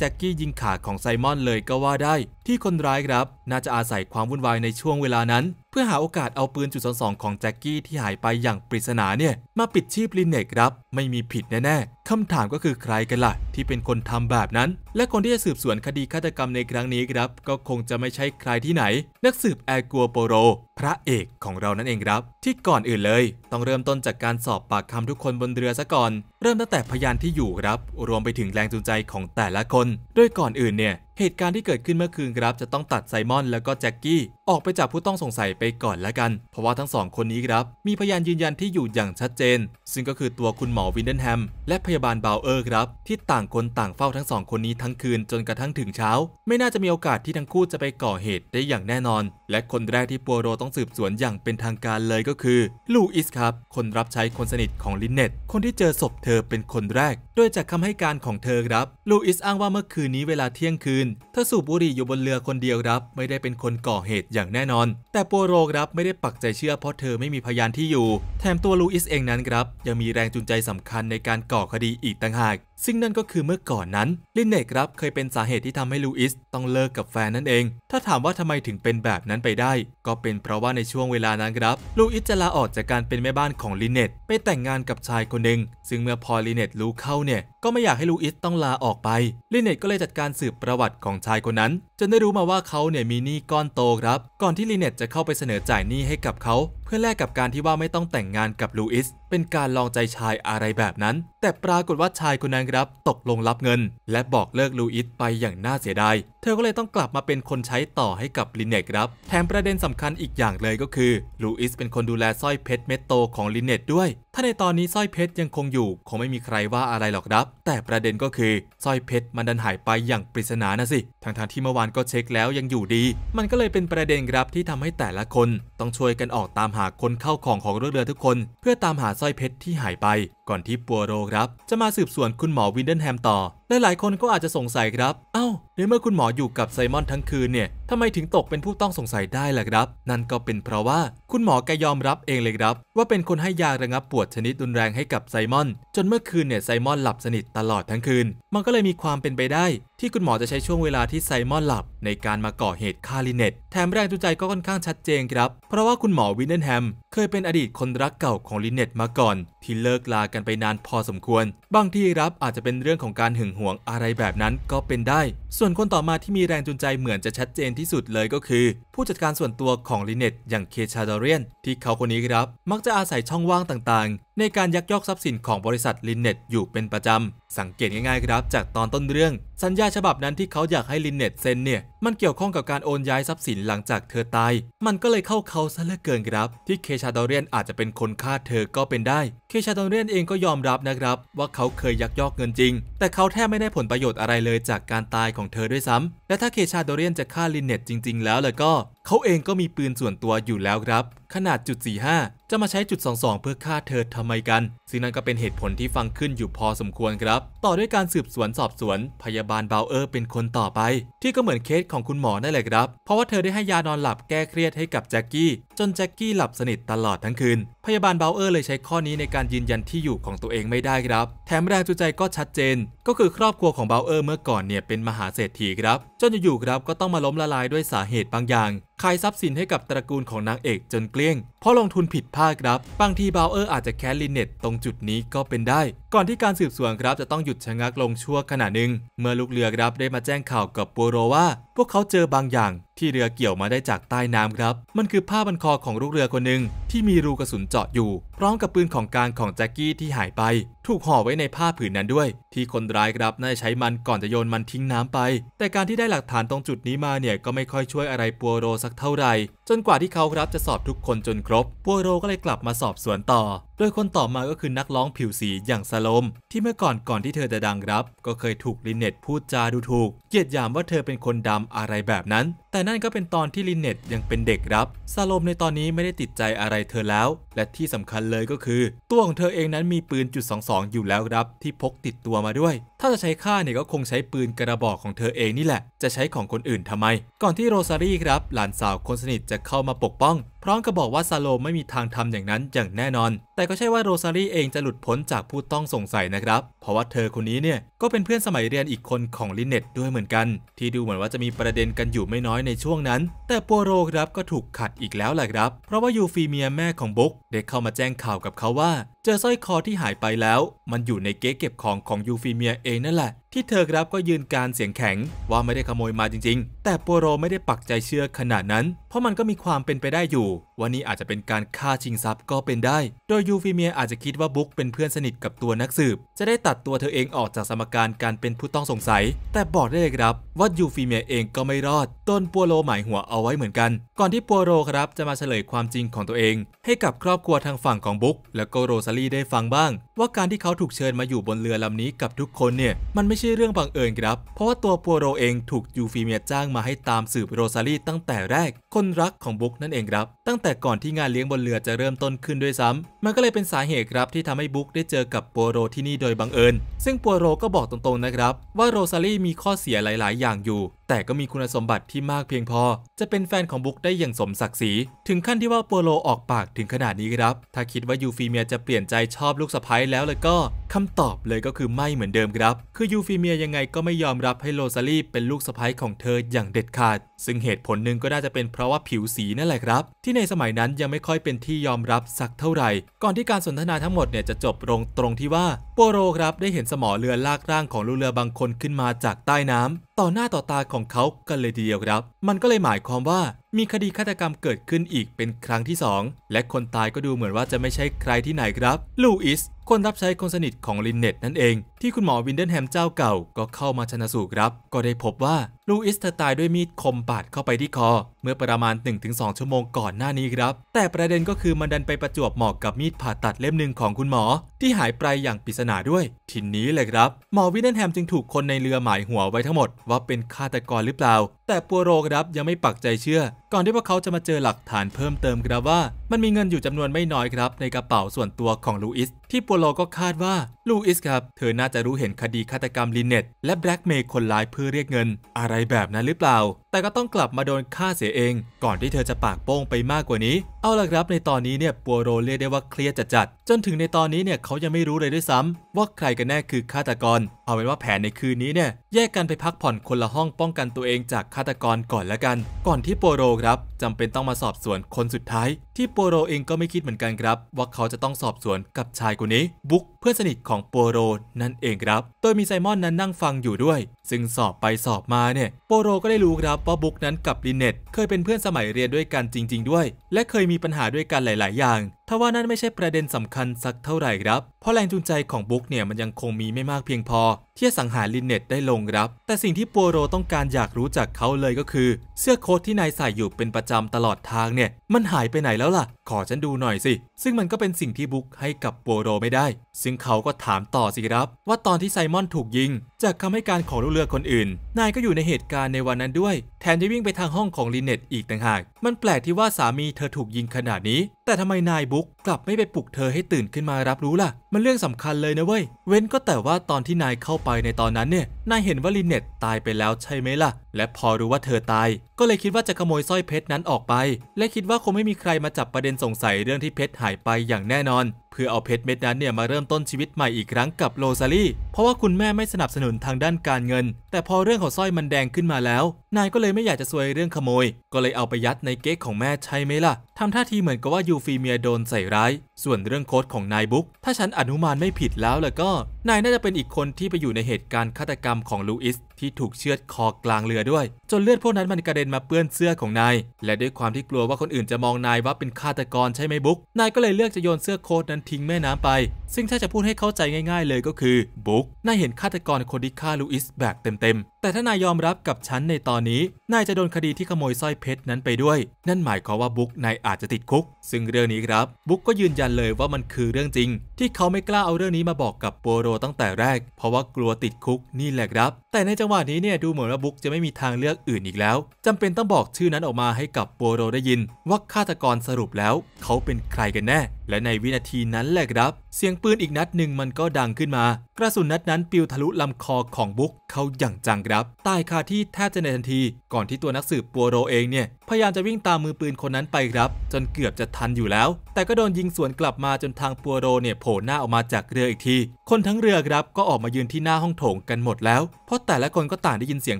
จ็คกี้ยิงขาดของไซมอนเลยก็ว่าได้ ที่คนร้ายครับ น่าจะอาศัยความวุ่นวายในช่วงเวลานั้น เพื่อหาโอกาสเอาปืนจุดสองของแจ็คกี้ ที่หายไปอย่างปริศนาเนี่ย มาปิดชีพลินเนกครับ ไม่มีผิดแน่ๆ คำถามก็คือใครกันละ่ะ ที่เป็นคนทำแบบนั้น และคนที่จะสืบสวนคดีฆาตกรรมในครั้งนี้ครับก็คงจะไม่ใช่ใครที่ไหน นักสืบแอกัวโปโรพระเอกของเรานั่นเองครับ ที่ก่อนอื่นเลย ต้องเริ่มต้นจากการสอบปากคำทุกคนบนเรือซะก่อนเริ่มตั้งแต่พยานที่อยู่ครับ รวมไปถึงแรงจูงใจของแต่ละคน โดยก่อนอื่นเนี่ยเหตุการณ์ที่เกิดขึ้นเมื่อคืนครับ จะต้องตัดไซมอนแล้วก็แจ็คกี้ออกไปจากผู้ต้องสงสัยไปก่อนละกัน เพราะว่าทั้งสองคนนี้ครับ มีพยานยืนยันที่อยู่อย่างชัดเจน ซึ่งก็คือตัวคุณหมอวินเดนแฮมและพยาบาลบาวเออร์ครับที่ต่างคนต่างเฝ้าทั้งสองคนนี้ทั้งคืนจนกระทั่งถึงเช้า ไม่น่าจะมีโอกาสที่ทั้งคู่จะไปก่อเหตุได้อย่างแน่นอน และคนแรกที่ปัวโรต้องสืบสวนอย่างเป็นทางการเลยก็คือลูอิสครับคนรับใช้คนสนิทของลินเนตคนที่เจอศพเธอเป็นคนแรกดยจากคำาให้การของเธอครับ ลูอิสอ้างว่าเมื่อคืนนี้เวลาเที่ยงคืน เธอสูบบุหรี่อยู่บนเรือคนเดียวครับไม่ได้เป็นคนก่อเหตุอย่างแน่นอน แต่ปัวโรครับไม่ได้ปักใจเชื่อเพราะเธอไม่มีพยานที่อยู่ แถมตัวลูอิสเองนั้นครับ ยังมีแรงจูงใจสำคัญในการก่อคดีอีกต่างหากซึ่งนั่นก็คือเมื่อก่อนนั้น ลินเนกรับเคยเป็นสาเหตุที่ทำให้ลูอิสต้องเลิกกับแฟนนั่นเอง ถ้าถามว่าทำไมถึงเป็นแบบนั้นไปได้ ก็เป็นเพราะว่าในช่วงเวลานั้นครับลูอิสจะลาออกจากการเป็นแม่บ้านของลินเนตไปแต่งงานกับชายคนหนึ่งซึ่งเมื่อพอลินเนตรู้เข้าเนี่ยก็ไม่อยากให้ลูอิสต้องลาออกไปลินเนตก็เลยจัดการสืบประวัติของชายคนนั้นจนได้รู้มาว่าเขาเนี่ยมีหนี้ก้อนโตครับ ก่อนที่ลินเนตจะเข้าไปเสนอจ่ายหนี้ให้กับเขาพื่อแลกกับการที่ว่าไม่ต้องแต่งงานกับลูอิสเป็นการลองใจชายอะไรแบบนั้น แต่ปรากฏว่าชายคนนั้นครับตกลงรับเงิน และบอกเลิกลูอิสไปอย่างน่าเสียดาย เธอก็เลยต้องกลับมาเป็นคนใช้ต่อให้กับลินเนตครับ แถมประเด็นสำคัญอีกอย่างเลยก็คือลูอิสเป็นคนดูแลสร้อยเพชรเม็ดโตของลินเนตด้วย ถ้าในตอนนี้สร้อยเพชรยังคงอยู่คงไม่มีใครว่าอะไรหรอกครับ แต่ประเด็นก็คือสร้อยเพชรมันดันหายไปอย่างปริศนานะสิทางทาที่เมื่อวานก็เช็คแล้วยังอยู่ดี มันก็เลยเป็นประเด็นครับที่ทำให้แต่ละคนต้องช่วยกันออกตามหาหาคนเข้าของของเรือเรือทุกคน เพื่อตามหาสร้อยเพชรที่หายไป ก่อนที่ปัวโรครับ จะมาสืบสวนคุณหมอวินเดนแฮมต่อลหลายคนก็อาจจะสงสัยครับ เอา้าในเมื่อคุณหมออยู่กับไซมอนทั้งคืนเนี่ย ทำไม ถึงตกเป็นผู้ต้องสงสัยได้ล่ะครับ นั่นก็เป็นเพราะว่าคุณหมอแกยอมรับเองเลยครับ ว่าเป็นคนให้ยาระงับปวดชนิดรุนแรงให้กับไซมอน จนเมื่อคืนเนี่ยไซมอนหลับสนิทตลอดทั้งคืน มันก็เลยมีความเป็นไปได้ ที่คุณหมอจะใช้ช่วงเวลาที่ไซมอนหลับในการมาก่อเหตุคาลิเนตแถมแรงจูใจก็ค่อนข้างชัดเจนครับ เพราะว่าคุณหมอวินเดนแฮมเคยเป็นอดีตคนรักเก่าของลิเนตมาก่อนที่เลิกลากันไปนานพอสมควร บางที่รับอาจจะเป็นเรื่องของการหึงหวงอะไรแบบนั้นก็เป็นได้ส่วนคนต่อมาที่มีแรงจูงใจเหมือนจะชัดเจนที่สุดเลยก็คือ ผู้จัดการส่วนตัวของลินเนตอย่างเคชาดเรียนที่เขาคนนี้ครับ มักจะอาศัยช่องว่างต่างๆ ในการยักยอกทรัพย์สินของบริษัทลินเน็ต อยู่เป็นประจำ สังเกตง่ายๆครับ จากตอนต้นเรื่อง สัญญาฉบับนั้นที่เขาอยากให้ลินเน็ตเซ็นเนี่ย มันเกี่ยวข้องกับการโอนย้ายทรัพย์สินหลังจากเธอตายมันก็เลยเข้าเขาซะเหลือเกินครับ ที่เคชาดเรียนอาจจะเป็นคนฆ่าเธอก็เป็นได้ เคชาดเรียนเองก็ยอมรับนะครับ ว่าเขาเคยยักยอกเงินจริง แต่เขาแทบไม่ได้ผลประโยชน์อะไรเลยจากการตายของเธอด้วยซ้ำและถ้าเคชาโดเรียนจะฆ่าลินเน็ตจริง ๆแล้วแล้วก็เขาเองก็มีปืนส่วนตัวอยู่แล้วครับ ขนาดจุด45จะมาใช้จุด22เพื่อฆ่าเธอทำไมกันซึ่งนั่นก็เป็นเหตุผลที่ฟังขึ้นอยู่พอสมควรครับ ต่อด้วยการสืบสวนสอบสวน พยาบาลเบลเออร์เป็นคนต่อไป ที่ก็เหมือนเคสของคุณหมอนั่นแหละครับ เพราะว่าเธอได้ให้ยานอนหลับแก้เครียดให้กับแจ็คกี้ จนแจ็คกี้หลับสนิทตลอดทั้งคืนพยาบาลเบลเออร์เลยใช้ข้อนี้ในการยืนยันที่อยู่ของตัวเองไม่ได้ครับ แถมแรงจูใจก็ชัดเจน ก็คือครอบครัวของเบลเออร์เมื่อก่อนเนี่ยเป็นมหาเศรษฐีครับ จนอยู่ๆครับก็ต้องมาล้มละลายด้วยสาเหตุบางอย่างขายทรัพย์สินให้กับตระกูลของนางเอกจนเกลี้ยง เพราะลงทุนผิดพลาดครับ บางทีบาวเออร์อาจจะแค้นลินเน็ตตรงจุดนี้ก็เป็นได้ ก่อนที่การสืบสวนครับจะต้องหยุดชะงักลงชั่วขณะหนึ่ง เมื่อลูกเรือครับได้มาแจ้งข่าวกับปัวโรว่า พวกเขาเจอบางอย่างที่เรือเกี่ยวมาได้จากใต้น้ำครับ มันคือผ้าบันคอของลูกเรือคนหนึ่ง ที่มีรูกระสุนเจาะอยู่ พร้อมกับปืนของกลางของแจ็คกี้ที่หายไป ถูกห่อไว้ในผ้าผืนนั้นด้วย ที่คนร้ายครับ น่าจะใช้มันก่อนจะโยนมันทิ้งน้ำไป แต่การที่ได้หลักฐานตรงจุดนี้มาเนี่ยก็ไม่ค่อยช่วยอะไรปัวโรสักเท่าไหร่จนกว่าที่เขาครับจะสอบทุกคนจนครบ ปัวโรก็เลยกลับมาสอบสวนต่อ โดยคนต่อมาก็คือนักร้องผิวสีอย่างซาลมที่เมื่อก่อนก่อนที่เธอจะดังครับ ก็เคยถูกลินเนตพูดจาดูถูกเกียดยามว่าเธอเป็นคนดำอะไรแบบนั้นแต่นั่นก็เป็นตอนที่ลินเน็ตยังเป็นเด็กครับซาโลมในตอนนี้ไม่ได้ติดใจอะไรเธอแล้ว และที่สำคัญเลยก็คือ ตัวของเธอเองนั้นมีปืนจุดสองอยู่แล้วครับ ที่พกติดตัวมาด้วยถ้าจะใช้ฆ่าเนี่ยก็คงใช้ปืนกระบอกของเธอเองนี่แหละ จะใช้ของคนอื่นทำไม ก่อนที่โรซารีครับ หลานสาวคนสนิทจะเข้ามาปกป้องพร้อมกับบอกว่าซาโลไม่มีทางทำอย่างนั้นอย่างแน่นอน แต่ก็ใช่ว่าโรซารีเองจะหลุดพ้นจากผู้ต้องสงสัยนะครับ เพราะว่าเธอคนนี้เนี่ยก็เป็นเพื่อนสมัยเรียนอีกคนของลินเน็ตด้วยเหมือนกัน ที่ดูเหมือนว่าจะมีประเด็นกันอยู่ไม่น้อยในช่วงนั้น แต่ปัวโรครับก็ถูกขัดอีกแล้วแหละครับ เพราะว่ายูฟีเมียแม่ของบุกได้เข้ามาแจ้งข่าวกับเขาว่าเจอสร้อยคอที่หายไปแล้ว มันอยู่ในเก๊เก็บของ ของยูฟีเมียเองนั่นแหละที่เธอครับก็ยืนการเสียงแข็ง ว่าไม่ได้ขโมยมาจริง ๆ แต่ปัวโรไม่ได้ปักใจเชื่อขนาดนั้น เพราะมันก็มีความเป็นไปได้อยู่ว่านี่อาจจะเป็นการฆ่าชิงทรัพย์ก็เป็นได้ โดยยูฟิเมียอาจจะคิดว่าบุ๊กเป็นเพื่อนสนิทกับตัวนักสืบ จะได้ตัดตัวเธอเองออกจากสมการการเป็นผู้ต้องสงสัย แต่บอกได้เลยครับว่ายูฟิเมียเองก็ไม่รอดต้นปัวโรหมายหัวเอาไว้เหมือนกัน ก่อนที่ปัวโรครับจะมาเฉลยความจริงของตัวเอง ให้กับครอบครัวทางฝั่งของบุ๊กและก็โรซาลีได้ฟังบ้าง ว่าการที่เขาถูกเชิญมาอยู่บนเรือลำนี้กับทุกคนเนี่ยมันไม่ใช่เรื่องบังเอิญครับ เพราะว่าตัวปัวโรเองถูกยูฟีเมียจ้างมาให้ตามสืบโรซารีตั้งแต่แรก คนรักของบุ๊กนั่นเองครับ ตั้งแต่ก่อนที่งานเลี้ยงบนเรือจะเริ่มต้นขึ้นด้วยซ้ำ มันก็เลยเป็นสาเหตุครับที่ทำให้บุ๊กได้เจอกับปัวโรที่นี่โดยบังเอิญ ซึ่งปัวโรก็บอกตรงๆนะครับ ว่าโรซารีมีข้อเสียหลาย ๆ อย่างอยู่ แต่ก็มีคุณสมบัติที่มากเพียงพอ จะเป็นแฟนของบุ๊กได้อย่างสมศักดิ์ศรี ถึงขั้นที่ว่าปัวโรออกปากถึงขนาดนี้ครับ ถ้าคิดว่ายูฟีเมียจะเปลี่ยนใจชอบลูกสะใภ้แล้วเลยก็ คำตอบเลยก็คือไม่เหมือนเดิมครับคือยูฟิเมียยังไงก็ไม่ยอมรับให้โรซาลีเป็นลูกสะใภ้ของเธออย่างเด็ดขาดซึ่งเหตุผลหนึ่งก็น่าจะเป็นเพราะว่าผิวสีนั่นแหละครับ ที่ในสมัยนั้นยังไม่ค่อยเป็นที่ยอมรับสักเท่าไหร่ ก่อนที่การสนทนาทั้งหมดเนี่ยจะจบลงตรงที่ว่า โปโรครับได้เห็นสมอเรือลากร่างของลูกเรือบางคนขึ้นมาจากใต้น้ำ ต่อหน้าต่อตาของเขากันเลยทีเดียวครับ มันก็เลยหมายความว่ามีคดีฆาตกรรมเกิดขึ้นอีกเป็นครั้งที่ 2 และคนตายก็ดูเหมือนว่าจะไม่ใช่ใครที่ไหนครับลูอิสคนรับใช้คนสนิทของลินเน็ตนั่นเอง ที่คุณหมอวินเดนแฮมเจ้าเก่าก็เข้ามาชนะสูตรครับ ก็ได้พบว่าลูอิสเธอตายด้วยมีดคมบาดเข้าไปที่คอเมื่อประมาณ 1-2 ชั่วโมงก่อนหน้านี้ครับ แต่ประเด็นก็คือมันดันไปประจวบเหมาะกับมีดผ่าตัดเล่มหนึ่งของคุณหมอ ที่หายไปอย่างปริศนาด้วย ทีนี้เลยครับ หมอวินเดนแฮมจึงถูกคนในเรือหมายหัวไว้ทั้งหมดว่าเป็นฆาตกรหรือเปล่า แต่ปัวโรครับยังไม่ปักใจเชื่อ ก่อนที่พวกเขาจะมาเจอหลักฐานเพิ่มเติมครับว่า มันมีเงินอยู่จำนวนไม่น้อยครับ ในกระเป๋าส่วนตัวของลูอิสที่ปัวโรก็คาดว่าลูอิสครับเธอน่าจะรู้เห็นคดีฆาตกรรมลินเนตและแบล็กเมย์คนร้ายเพื่อเรียกเงิน อะไรแบบนั้นหรือเปล่าแต่ก็ต้องกลับมาโดนฆ่าเสียเองก่อนที่เธอจะปากโป้งไปมากกว่านี้ เอาล่ะครับในตอนนี้เนี่ยปัวโรเรียกได้ว่าเครียดจัด จนถึงในตอนนี้เนี่ยเขายังไม่รู้เลยด้วยซ้ำ ว่าใครกันแน่คือฆาตกร เอาเป็นว่าแผนในคืนนี้เนี่ยแยกกันไปพักผ่อนคนละห้องป้องกันตัวเองจากฆาตกรก่อนละกัน ก่อนที่ปัวโรครับจำเป็นต้องมาสอบสวนคนสุดท้าย ที่โปโรเองก็ไม่คิดเหมือนกันครับ ว่าเขาจะต้องสอบสวนกับชายคนนี้ บุ๊กเพื่อนสนิทของโปโรนั่นเองครับโดยมีไซมอนนั้นนั่งฟังอยู่ด้วย ซึ่งสอบไปสอบมาเนี่ยโปโรก็ได้รู้ครับว่าบุ๊กนั้นกับลินเนตเคยเป็นเพื่อนสมัยเรียนด้วยกันจริง ๆ ด้วย และเคยมีปัญหาด้วยกันหลาย ๆ อย่างทว่านั่นไม่ใช่ประเด็นสำคัญสักเท่าไหร่ครับ เพราะแรงจูงใจของบุ๊กเนี่ยมันยังคงมีไม่มากเพียงพอ ที่จะสังหารลินเน็ตได้ลงครับ แต่สิ่งที่ปัวโรต้องการอยากรู้จากเขาเลยก็คือ เสื้อโค้ทที่นายใส่อยู่เป็นประจำตลอดทางเนี่ย มันหายไปไหนแล้วล่ะ ขอฉันดูหน่อยสิ ซึ่งมันก็เป็นสิ่งที่บุ๊กให้กับปัวโรไม่ได้ ซึ่งเขาก็ถามต่อสิครับ ว่าตอนที่ไซมอนถูกยิงจากคำให้การของลูกเรือคนอื่น นายก็อยู่ในเหตุการณ์ในวันนั้นด้วย แทนจะวิ่งไปทางห้องของลินเนตอีกต่างหาก มันแปลกที่ว่าสามีเธอถูกยิงขนาดนี้ แต่ทำไมนายบุ๊กกลับไม่ไปปลุกเธอให้ตื่นขึ้นมารับรู้ล่ะ มันเรื่องสำคัญเลยนะเว้ย เว้นก็แต่ว่าตอนที่นายเข้าไปในตอนนั้นเนี่ย นายเห็นว่าลินเน็ตตายไปแล้วใช่ไหมล่ะ และพอรู้ว่าเธอตาย ก็เลยคิดว่าจะขโมยสร้อยเพชรนั้นออกไป และคิดว่าคงไม่มีใครมาจับประเด็นสงสัยเรื่องที่เพชรหายไปอย่างแน่นอน เพื่อเอาเพชรเม็ดนั้นเนี่ยมาเริ่มต้นชีวิตใหม่อีกครั้งกับโรซาลีเพราะว่าคุณแม่ไม่สนับสนุนทางด้านการเงิน แต่พอเรื่องของสร้อยมันแดงขึ้นมาแล้วนายก็เลยไม่อยากจะซวยเรื่องขโมย ก็เลยเอาไปยัดในเก๊กของแม่ใช่ไหมล่ะ ทำท่าทีเหมือนกับว่ายูฟีเมียโดนใส่ร้าย ส่วนเรื่องโค้ดของนายบุ๊กถ้าฉันอนุมานไม่ผิดแล้วล่ะก็นายน่าจะเป็นอีกคนที่ไปอยู่ในเหตุการณ์ฆาตกรรมของลูอิสที่ถูกเชือดคอกลางเรือด้วย จนเลือดพวกนั้นมันกระเด็นมาเปื้อนเสื้อของนายและด้วยความที่กลัวว่าคนอื่นจะมองนายว่าเป็นฆาตกรใช่ไหมบุ๊กนายก็เลยเลือกจะโยนเสื้อโค้ทนั้นทิ้งแม่น้ำไปซึ่งถ้าจะพูดให้เข้าใจง่าย ๆเลยก็คือบุ๊กนายเห็นฆาตกรคนที่ฆ่าลูอิสแบบเต็มๆ แต่ถ้านายยอมรับกับฉันในตอนนี้นายจะโดนคดีที่ขโมยสร้อยเพชรนั้นไปด้วย นั่นหมายความว่าบุ๊กนายอาจจะติดคุก ซึ่งเรื่องนี้ครับ บุ๊กก็ยืนยันเลยว่ามันคือเรื่องจริง ที่เขาไม่กล้าเอาเรื่องนี้มาบอกกับโปโรตั้งแต่แรกเพราะว่ากลัวติดคุกนี่แหละครับ แต่ในจังหวะนี้เนี่ยดูเหมือนว่าบุ๊กจะไม่มีทางเลือกอื่นอีกแล้ว จำเป็นต้องบอกชื่อนั้นออกมาให้กับโวโรได้ยิน ว่าฆาตกรสรุปแล้วเขาเป็นใครกันแน่และในวินาทีนั้นแหละครับ เสียงปืนอีกนัดหนึ่งมันก็ดังขึ้นมา กระสุนนัดนั้นปิวทะลุลำคอของบุ๊กเขาอย่างจังครับ ตายคาที่แทบจะในทันที ก่อนที่ตัวนักสืบปัวโรเองเนี่ยพยายามจะวิ่งตามมือปืนคนนั้นไปครับ จนเกือบจะทันอยู่แล้ว แต่ก็โดนยิงสวนกลับมาจนทางปัวโรเนี่ยโผล่หน้าออกมาจากเรืออีกที คนทั้งเรือครับก็ออกมายืนที่หน้าห้องโถงกันหมดแล้วเพราะแต่ละคนก็ต่างได้ยินเสียง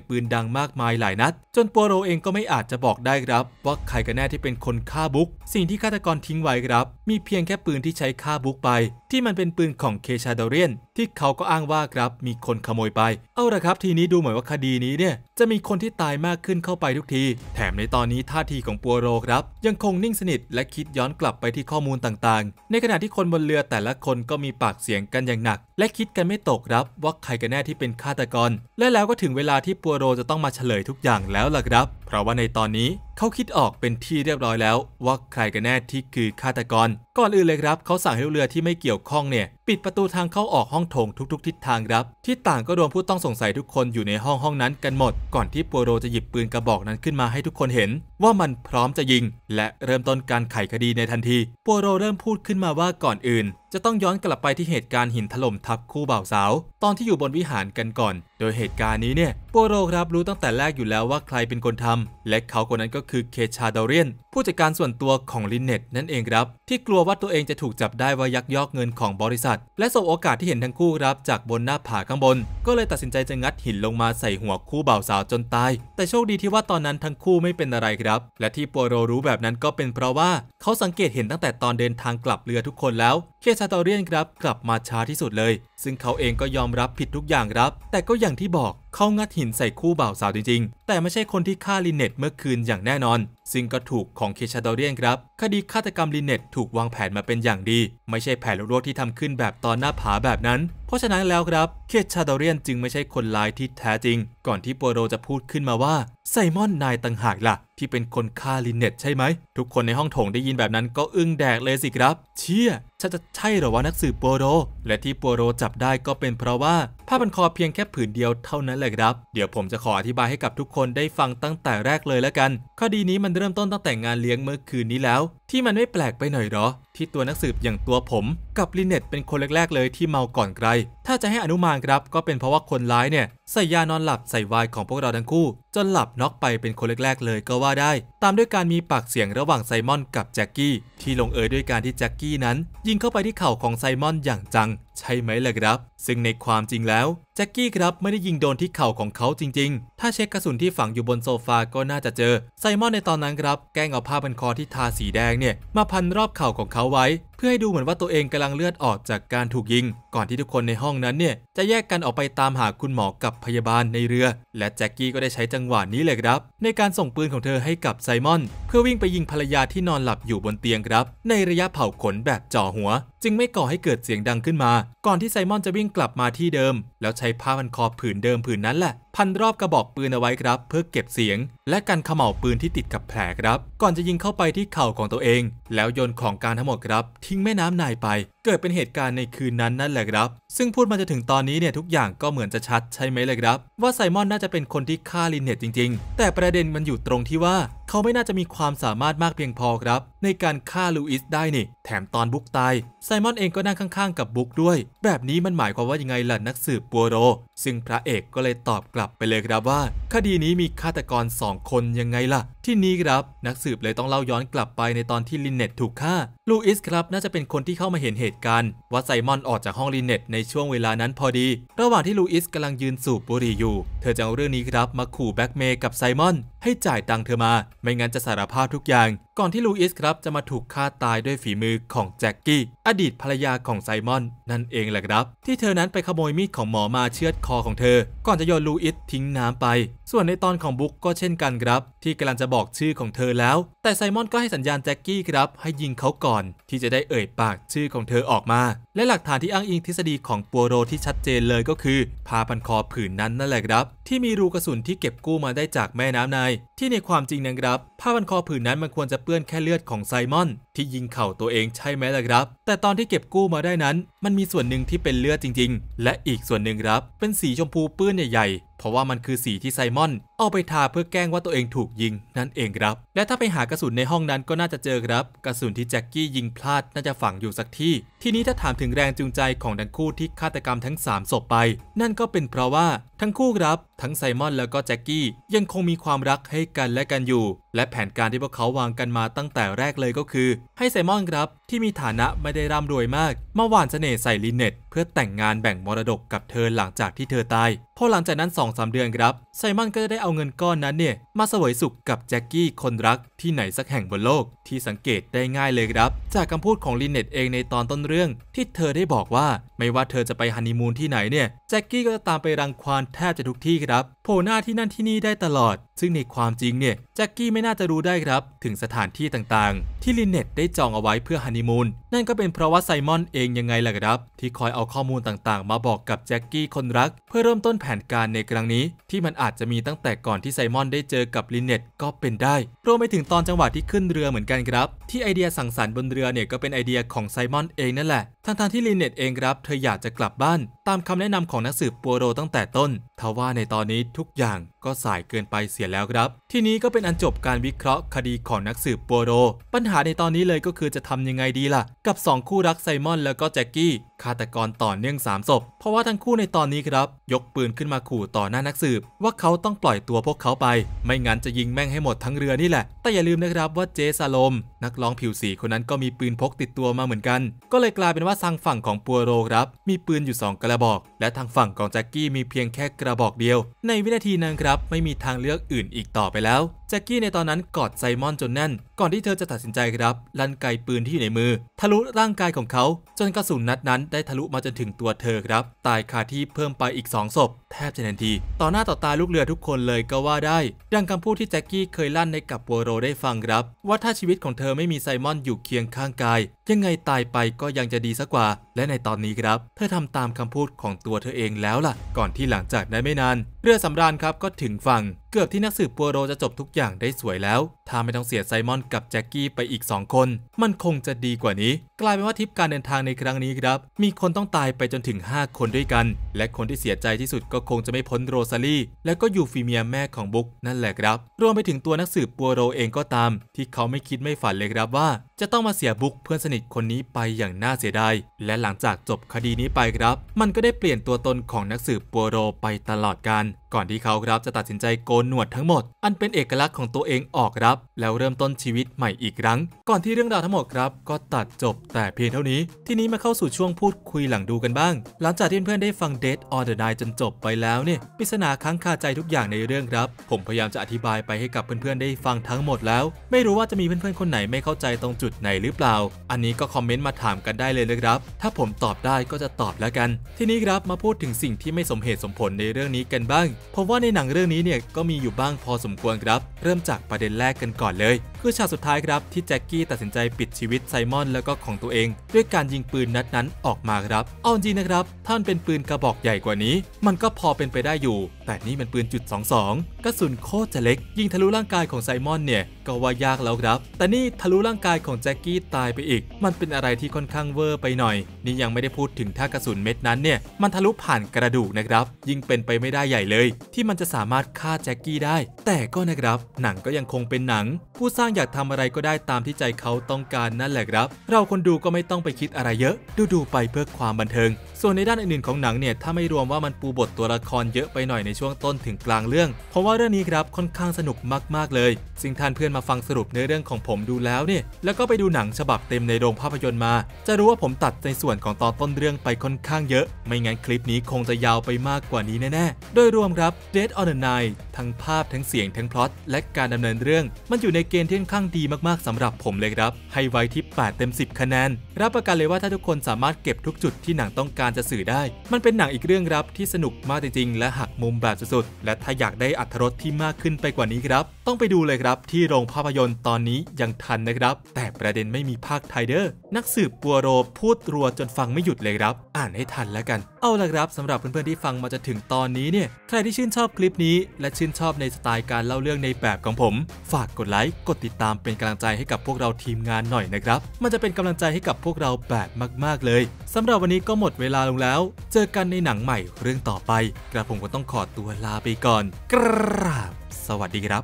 ปืนดังมากมายหลายนัดจนปัวโรเองก็ไม่อาจจะบอกได้ครับ ว่าใครกันแน่ที่เป็นคนฆ่าบุ๊กสิ่งที่ฆาตกรทิ้งไว้ครับ มีเพียงยงแค่ปืนที่ใช้ฆ่าบุ๊กไป ที่มันเป็นปืนของเคชาดเรียน ที่เขาก็อ้างว่าครับมีคนขโมยไปเอาละครับทีนี้ดูเหมือนว่าคดีนี้เนี่ยจะมีคนที่ตายมากขึ้นเข้าไปทุกที แถมในตอนนี้ท่าทีของปัวโรครับ ยังคงนิ่งสนิท และคิดย้อนกลับไปที่ข้อมูลต่างๆ ในขณะที่คนบนเรือแต่ละคนก็มีปากเสียงกันอย่างหนัก และคิดกันไม่ตกครับ ว่าใครกันแน่ที่เป็นฆาตกร และแล้วก็ถึงเวลาที่ปัวโรจะต้องมาเฉลยทุกอย่างแล้วล่ะครับเพราะว่าในตอนนี้เขาคิดออกเป็นที่เรียบร้อยแล้ว ว่าใครกันแน่ที่คือฆาตกร ก่อนอื่นเลยครับเขาสั่งให้เรือที่ไม่เกี่ยวข้องเนี่ยปิดประตูทางเข้าออกห้องโถงทุกๆทิศทางครับ ที่ต่างก็รวมผู้ต้องสงสัยทุกคนอยู่ในห้องห้องนั้นกันหมด ก่อนที่ปัวโรจะหยิบปืนกระบอกนั้นขึ้นมาให้ทุกคนเห็น ว่ามันพร้อมจะยิง และเริ่มต้นการไขคดีในทันทีปัวโรเริ่มพูดขึ้นมาว่าก่อนอื่น จะต้องย้อนกลับไปที่เหตุการณ์หินถล่มทับคู่บ่าวสาว ตอนที่อยู่บนวิหารกันก่อน โดยเหตุการณ์นี้เนี่ยปัวโรครับรู้ตั้งแต่แรกอยู่แล้วว่าใครเป็นคนทำ และเขาคนนั้นก็คือเคชาดอเรียนผู้จัดการส่วนตัวของลินเน็ตนั่นเองครับที่กลัวว่าตัวเองจะถูกจับได้ว่ายักยอกเงินของบริษัทและสบโอกาสที่เห็นทั้งคู่ครับจากบนหน้าผาข้างบน ก็เลยตัดสินใจจะงัดหินลงมาใส่หัวคู่บ่าวสาวจนตาย แต่โชคดีที่ว่าตอนนั้นทั้งคู่ไม่เป็นอะไรครับ และที่ปัวโรรู้แบบนั้นก็เป็นเพราะว่า เขาสังเกตเห็นตั้งแต่ตอนเดินทางกลับเรือทุกคนแล้วเคซาตอเรียนครับกลับมาช้าที่สุดเลย ซึ่งเขาเองก็ยอมรับผิดทุกอย่างครับ แต่ก็อย่างที่บอกเขางัดหินใส่คู่บ่าวสาวจริงๆ แต่ไม่ใช่คนที่ฆ่าลินเนตเมื่อคืนอย่างแน่นอน ซึ่งก็ถูกของเคชาดอเรียนครับ คดีฆาตกรรมลินเนตถูกวางแผนมาเป็นอย่างดี ไม่ใช่แผนลวกที่ทำขึ้นแบบตอนหน้าผาแบบนั้นเพราะฉะนั้นแล้วครับ เคชาดเรียนจึงไม่ใช่คนร้ายที่แท้จริง ก่อนที่โปโรจะพูดขึ้นมาว่าไซมอนนายต่างหากละ่ะ ที่เป็นคนฆ่าลินเนตใช่ไหม ทุกคนในห้องโถงได้ยินแบบนั้นก็อึ้งแดกเลยสิครับ เชี่ยจะจะใช่หรอวะนักสืบโปโรและที่โปโรจับได้ก็เป็นเพราะว่าผ้าพันคอเพียงแค่ผืนเดียวเท่านั้นแหละครับ เดี๋ยวผมจะขออธิบายให้กับทุกคนได้ฟังตั้งแต่แรกเลยแล้วกันคดีนี้มันเริ่มต้นตั้งแต่งานเลี้ยงเมื่อคืนนี้แล้วที่มันไม่แปลกไปหน่อยหรอ ที่ตัวนักสืบอย่างตัวผม กับลินเน็ตเป็นคนแรก ๆ เลยที่เมาก่อนใครถ้าจะให้อนุมานครับ ก็เป็นเพราะว่าคนร้ายเนี่ย ใส่ยานอนหลับใส่วายของพวกเราทั้งคู่ จนหลับน็อกไปเป็นคนแรก ๆ เลยก็ว่าได้ ตามด้วยการมีปากเสียงระหว่างไซมอนกับแจ็คกี้ ที่ลงเอยด้วยการที่แจ็คกี้นั้น ยิงเข้าไปที่เข่าของไซมอนอย่างจังใช่ไหมล่ะครับ ซึ่งในความจริงแล้วแจ็คกี้ครับไม่ได้ยิงโดนที่เข่าของเขาจริงๆ ถ้าเช็คกระสุนที่ฝังอยู่บนโซฟาก็น่าจะเจอ ไซมอนในตอนนั้นครับ แกล้งเอาผ้าพันคอที่ทาสีแดงเนี่ย มาพันรอบเข่าของเขาไว้พื่อให้ดูเหมือนว่าตัวเองกำลังเลือดออกจากการถูกยิง ก่อนที่ทุกคนในห้องนั้นเนี่ย จะแยกกันออกไปตามหาคุณหมอกับพยาบาลในเรือ และแจ็กกี้ก็ได้ใช้จังหวะนี้เลยครับ ในการส่งปืนของเธอให้กับไซมอน เพื่อวิ่งไปยิงภรรยาที่นอนหลับอยู่บนเตียงครับ ในระยะเผาขนแบบจ่อหัว จึงไม่ก่อให้เกิดเสียงดังขึ้นมา ก่อนที่ไซมอนจะวิ่งกลับมาที่เดิม แล้วใช้ผ้าพันคอผืนเดิมผืนนั้นแหละพันรอบกระบอกปืนเอาไว้ครับ เพื่อเก็บเสียง และกันขม่าวปืนที่ติดกับแผลครับ ก่อนจะยิงเข้าไปที่เข่าของตัวเอง แล้วโยนของการทั้งหมดครับ ทิ้งแม่น้ำนายไปเกิดเป็นเหตุการณ์ในคืนนั้นนั่นแหละครับ ซึ่งพูดมาจะถึงตอนนี้เนี่ย ทุกอย่างก็เหมือนจะชัดใช่ไหมเลยครับ ว่าไซมอนน่าจะเป็นคนที่ฆ่าลินเนตจริงๆ แต่ประเด็นมันอยู่ตรงที่ว่า เขาไม่น่าจะมีความสามารถมากเพียงพอครับ ในการฆ่าลูอิสได้นี่ แถมตอนบุ๊กตายไซมอนเองก็นั่งข้างๆ กับบุ๊กด้วย แบบนี้มันหมายความว่ายังไงล่ะนักสืบปัวโร ซึ่งพระเอกก็เลยตอบกลับไปเลยครับว่า คดีนี้มีฆาตกรสองคนยังไงล่ะที่นี้ครับนักสืบเลยต้องเล่าย้อนกลับไปในตอนที่ลินเนตถูกฆ่าลูอิสครับน่าจะเป็นคนที่เข้ามาเห็นเหตุกันว่าไซมอนออกจากห้องลินเน็ต ในช่วงเวลานั้นพอดี ระหว่างที่ลูอิสกำลังยืนสูบบุหรี่อยู่ เธอจะเอาเรื่องนี้ครับมาขู่แบ็กเมย์กับไซมอนให้จ่ายตังค์เธอมาไม่งั้นจะสารภาพทุกอย่าง ก่อนที่ลูอิสครับจะมาถูกฆ่าตายด้วยฝีมือของแจ็คกี้อดีตภรรยาของไซมอน นั่นเองแหละครับ ที่เธอนั้นไปขโมยมีดของหมอมาเชือดคอของเธอ ก่อนจะโยนลูอิสทิ้งน้ำไป ส่วนในตอนของบุ๊กก็เช่นกันครับ ที่กำลังจะบอกชื่อของเธอแล้ว แต่ไซมอนก็ให้สัญญาณแจ็คกี้ครับ ให้ยิงเขาก่อนที่จะได้เอ่ยปากชื่อของเธอออกมาและหลักฐานที่อ้างอิงทฤษฎีของปัวโรที่ชัดเจนเลยก็คือผ้าพันคอผืนนั้นนั่นแหละครับ ที่มีรูกระสุนที่เก็บกู้มาได้จากแม่น้ำในที่ในความจริงนะครับ ผ้าพันคอผืนนั้นมันควรจะเปื้อนแค่เลือดของไซมอน ที่ยิงเข่าตัวเองใช่ไหมล่ะครับ แต่ตอนที่เก็บกู้มาได้นั้นมันมีส่วนหนึ่งที่เป็นเลือดจริงๆ และอีกส่วนหนึ่งครับเป็นสีชมพูเปื้อนใหญ่ๆ เพราะว่ามันคือสีที่ไซมอนเอาไปทาเพื่อแกล้งว่าตัวเองถูกยิงนั่นเองครับ และถ้าไปหากระสุนในห้องนั้นก็น่าจะเจอครับกระสุนที่แจ็คกี้ยิงพลาดน่าจะฝังอยู่สักที่ ทีนี้ถ้าถามถึงแรงจูงใจของทั้งคู่ที่ฆาตกรรมทั้ง3ศพไป นั่นก็เป็นเพราะว่าทั้งคู่ครับทั้งไซมอนแล้วก็แจ็คกี้ยังคงมีความรักให้กันและกันอยู่และแผนการที่พวกเขาวางกันมาตั้งแต่แรกเลยก็คือ ให้ไซมอนครับที่มีฐานะไม่ได้ร่ำรวยมาก มาหวานเสน่ห์ใส่ลินเน็ต เพื่อแต่งงานแบ่งมรดกกับเธอหลังจากที่เธอตายพอหลังจากนั้น2อสเดือนครับไซมอนก็ได้เอาเงินก้อนนั้นเนี่ยมาเสวยสุขกับแจ็คกี้คนรักที่ไหนสักแห่งบนโลกที่สังเกตได้ง่ายเลยครับจากคำพูดของลินเน็ตเองในตอนต้นเรื่องที่เธอได้บอกว่าไม่ว่าเธอจะไปฮันนีมูนที่ไหนเนี่ยแจ็คกี้ก็จะตามไปรังควานแทบจะทุกที่ครับโผล่หน้าที่นั่นที่นี่ได้ตลอด ซึ่งในความจริงเนี่ยแจ็คกี้ไม่น่าจะรู้ได้ครับถึงสถานที่ต่างๆ ที่ลินเน็ตได้จองเอาไว้เพื่อฮันนีมูนนั่นก็เป็นเพราะว่าไซมอนเองยังไงล่ะครับที่คอยเอาข้อมูลต่างๆ มาบอกกับแจ็คกี้คนรักเพื่อเริ่มต้นแผแผนการในครั้งนี้ที่มันอาจจะมีตั้งแต่ก่อนที่ไซมอนได้เจอกับลินเน็ตก็เป็นได้รวมไปถึงตอนจังหวะที่ขึ้นเรือเหมือนกันครับ ที่ไอเดียสั่งสรรค์บนเรือเนี่ย ก็เป็นไอเดียของไซมอนเองนั่นแหละทั้งๆที่ลินเน็ตเองครับ เธออยากจะกลับบ้านตามคำแนะนำของนักสืบปัวโรตั้งแต่ต้นทว่าในตอนนี้ทุกอย่างก็สายเกินไปเสียแล้วครับ ที่นี้ก็เป็นอันจบการวิเคราะห์คดีของนักสืบปัวโร ปัญหาในตอนนี้เลยก็คือจะทำยังไงดีล่ะ กับ 2 คู่รักไซมอน แล้วก็แจ็คกี้ฆาตกรต่อเนื่อง3ศพเพราะว่าทั้งคู่ในตอนนี้ครับ ยกปืนขึ้นมาขู่ต่อหน้านักสืบว่าเขาต้องปล่อยตัวพวกเขาไป ไม่งั้นจะยิงแม่งให้หมดทั้งเรือนี่แหละแต่อย่าลืมนะครับว่าเจสาลม นักร้องผิวสีคนนั้นก็มีปืนพกติดตัวมาเหมือนกันก็เลยกลายเป็นว่าทางฝั่งของปัวโรครับมีปืนอยู่2กระบอกและทางฝั่งของแจ็คกี้มีเพียงแค่กระบอกเดียว ในวินาทีนั้นครับไม่มีทางเลือกอื่นอีกต่อไปแล้วแจ็กกี้ในตอนนั้นกอดไซมอนจนแน่น ก่อนที่เธอจะตัดสินใจครับ ลั่นไกปืนที่อยู่ในมือ ทะลุร่างกายของเขาจนกระสุนนัดนั้นได้ทะลุมาจนถึงตัวเธอครับ ตายคาที่เพิ่มไปอีก2ศพแทบจะทันที ต่อหน้าต่อตาลูกเรือทุกคนเลยก็ว่าได้ ดังคำพูดที่แจ็กกี้เคยลั่นในกับโัวโรได้ฟังครับ ว่าถ้าชีวิตของเธอไม่มีไซมอนอยู่เคียงข้างกาย ยังไงตายไปก็ยังจะดีสักว่า และในตอนนี้ครับเธอทำตามคำพูดของตัวเธอเองแล้วล่ะ ก่อนที่หลังจากนั้นไม่นานเรือสำราญครับก็ถึงฝั่งเกือบที่นักสืบปัวโรจะจบทุกอย่างได้สวยแล้ว ถ้าไม่ต้องเสียไซมอนกับแจ็คกี้ไปอีก 2 คน มันคงจะดีกว่านี้ กลายเป็นว่าทริปการเดินทางในครั้งนี้ครับ มีคนต้องตายไปจนถึง 5 คนด้วยกัน และคนที่เสียใจที่สุดก็คงจะไม่พ้นโรซาลีและก็ยูฟิเมียแม่ของบุกนั่นแหละครับ รวมไปถึงตัวนักสืบปัวโรเองก็ตาม ที่เขาไม่คิดไม่ฝันเลยครับว่า จะต้องมาเสียบุกเพื่อนสนิทคนนี้ไปอย่างน่าเสียดาย และหลังจากจบคดีนี้ไปครับ มันก็ได้เปลี่ยนตัวตนของนักสืบปัวโรไปตลอดการก่อนที่เขาครับจะตัดสินใจโกนหนวดทั้งหมด อันเป็นเอกลักษณ์ของตัวเองออกรับ แล้วเริ่มต้นชีวิตใหม่อีกครั้ง ก่อนที่เรื่องราวทั้งหมดครับก็ตัดจบแต่เพียงเท่านี้ ทีนี้มาเข้าสู่ช่วงพูดคุยหลังดูกันบ้าง หลังจากที่เพื่อนๆได้ฟัง Dead o เ the Nile จนจบไปแล้วเนี่ยปริศนาค้างคาใจทุกอย่างในเรื่องครับ ผมพยายามจะอธิบายไปให้กับเพื่อนๆได้ฟังทั้งหมดแล้ว ไม่รู้ว่าจะมีเพื่อนๆคนไหนไม่เข้าใจตรงจุดไหนหรือเปล่า อันนี้ก็คอมเมนต์มาถามกันได้เลยนะครับ ถ้าผมตอบได้ก็จะตอบแล้วกัน ทีนี้ครับมาพูดถึงสิ่งที่ไม่สมเหตุสมผลในเรื่องนี้กันบ้างเพราะว่าในหนังเรื่องนี้เนี่ยก็มีอยู่บ้างพอสมควรครับ เริ่มจากประเด็นแรกกันก่อนเลยคือฉากสุดท้ายครับที่แจ็คกี้ตัดสินใจปิดชีวิตไซมอนแล้วก็ของตัวเอง ด้วยการยิงปืนนัดนั้นออกมาครับเอาจริงนะครับ ท่านเป็นปืนกระบอกใหญ่กว่านี้ มันก็พอเป็นไปได้อยู่ แต่นี่มันปืนจุด22กระสุนโคตรจะเล็ก ยิงทะลุร่างกายของไซมอนเนี่ย ก็ว่ายากแล้วครับ แต่นี่ทะลุร่างกายของแจ็คกี้ตายไปอีกมันเป็นอะไรที่ค่อนข้างเวอร์ไปหน่อย นี่ยังไม่ได้พูดถึงถ้ากระสุนเม็ดนั้นเนี่ยมันทะลุผ่านกระดูกนะครับ ยิ่งเป็นไปไม่ได้ใหญ่เลย ที่มันจะสามารถฆ่าแจ็คกี้ได้แต่ก็นะครับหนังก็ยังคงเป็นหนัง ผู้สร้างางอยากทำอะไรก็ได้ตามที่ใจเขาต้องการนั่นแหละครับ เราคนดูก็ไม่ต้องไปคิดอะไรเยอะ ดูดูไปเพื่อความบันเทิง ส่วนในด้านอื่นๆของหนังเนี่ย ถ้าไม่รวมว่ามันปูบทตัวละครเยอะไปหน่อยในช่วงต้นถึงกลางเรื่อง เพราะว่าเรื่องนี้ครับค่อนข้างสนุกมากๆเลยซึ่งท่านเพื่อนมาฟังสรุปในเรื่องของผมดูแล้วเนี่ย แล้วก็ไปดูหนังฉบับเต็มในโรงภาพยนตร์มา จะรู้ว่าผมตัดในส่วนของตอนต้นเรื่องไปค่อนข้างเยอะ ไม่งั้นคลิปนี้คงจะยาวไปมากกว่านี้แน่ ๆ โดยรวมครับ Dead on the Night ทั้งภาพ ทั้งเสียง ทั้งพล็อตและการดำเนินเรื่อง มันอยู่ในเกณฑ์ที่ค่อนข้างดีมากๆสำหรับผมเลยครับ ให้ไว้ที่ 8 เต็ม 10 คะแนนรับประกันเลยว่าถ้าทุกคนสามารถเก็บทุกจุดที่หนังต้องการจะสื่อได้ มันเป็นหนังอีกเรื่องครับที่สนุกมากจริงๆและหักมุมแบบสุดๆและถ้าอยากได้อัธรสที่มากขึ้นไปกว่านี้ครับ ต้องไปดูเลยครับครับที่โรงภาพยนตร์ตอนนี้ยังทันนะครับ แต่ประเด็นไม่มีภาคไทยเดอร์นักสืบปัวโร พูดรัวจนฟังไม่หยุดเลยครับ อ่านให้ทันแล้วกันเอาละครับสำหรับเพื่อนๆ ที่ฟังมาจะถึงตอนนี้เนี่ยใครที่ชื่นชอบคลิปนี้ และชื่นชอบในสไตล์การเล่าเรื่องในแบบของผม ฝากกดไลค์ กดติดตามเป็นกำลังใจให้กับพวกเราทีมงานหน่อยนะครับ มันจะเป็นกำลังใจให้กับพวกเราแบบมาก ๆเลยสำหรับวันนี้ก็หมดเวลาลงแล้ว เจอกันในหนังใหม่เรื่องต่อไป กระผมก็ต้องขอตัวลาไปก่อนกราบสวัสดีครับ